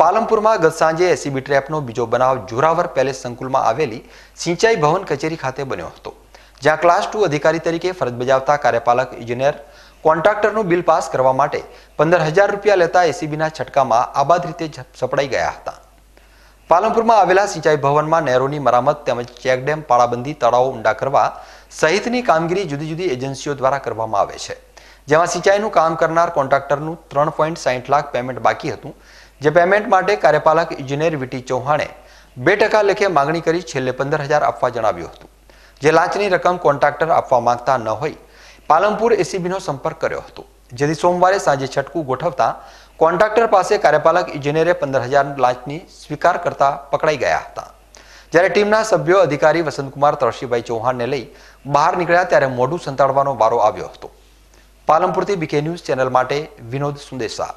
પાલમપુરમાં ગત સાંજે એસીબી ટ્રેપનો બીજો બનાવ જોરાવર પેલેસ સંકુલમાં આવેલી સિંચાઈ ભવન કચેરી ખાતે બન્યો હતો જ્યાં ક્લાસ ટુ અધિકારી તરીકે ફરજ બજાવતા કાર્યપાલક ઇજનેર કોન્ટ્રાક્ટરનું બિલ પાસ કરવા માટે પંદર હજાર રૂપિયા લેતા એસીબીના છટકામાં આબાદ રીતે સપડાઈ ગયા હતા પાલનપુરમાં આવેલા સિંચાઈ ભવનમાં નહેરોની મરામત તેમજ ચેકડેમ પાળાબંધી તળાવો ઊંડા કરવા સહિતની કામગીરી જુદી જુદી એજન્સીઓ દ્વારા કરવામાં આવે છે જેમાં સિંચાઈનું કામ કરનાર કોન્ટ્રાક્ટરનું ત્રણ પોઈન્ટ સાહીઠ લાખ પેમેન્ટ બાકી હતું જે પેમેન્ટ માટે કાર્યપાલક ઇજનેર વીટી ચૌહાણે બે ટકા લેખે માગણી કરી છેલ્લે પંદર હજાર આપવા જણાવ્યું હતું જે લાંચની રકમ કોન્ટ્રાક્ટર આપવા માંગતા ન હોય પાલમપુર એસીબીનો સંપર્ક કર્યો હતો જેથી સોમવારે સાંજે છટકું ગોઠવતા કોન્ટ્રાક્ટર પાસે કાર્યપાલક ઇજનેરે પંદર હજાર લાંચની સ્વીકાર કરતા પકડાઈ ગયા હતા જ્યારે ટીમના સભ્યો અધિકારી વસંતકુમાર તરસીભાઈ ચૌહાણને લઈ બહાર નીકળ્યા ત્યારે મોઢું સંતાડવાનો વારો આવ્યો હતો પાલનપુરથી બીકે ન્યૂઝ ચેનલ માટે વિનોદ સુંદેશા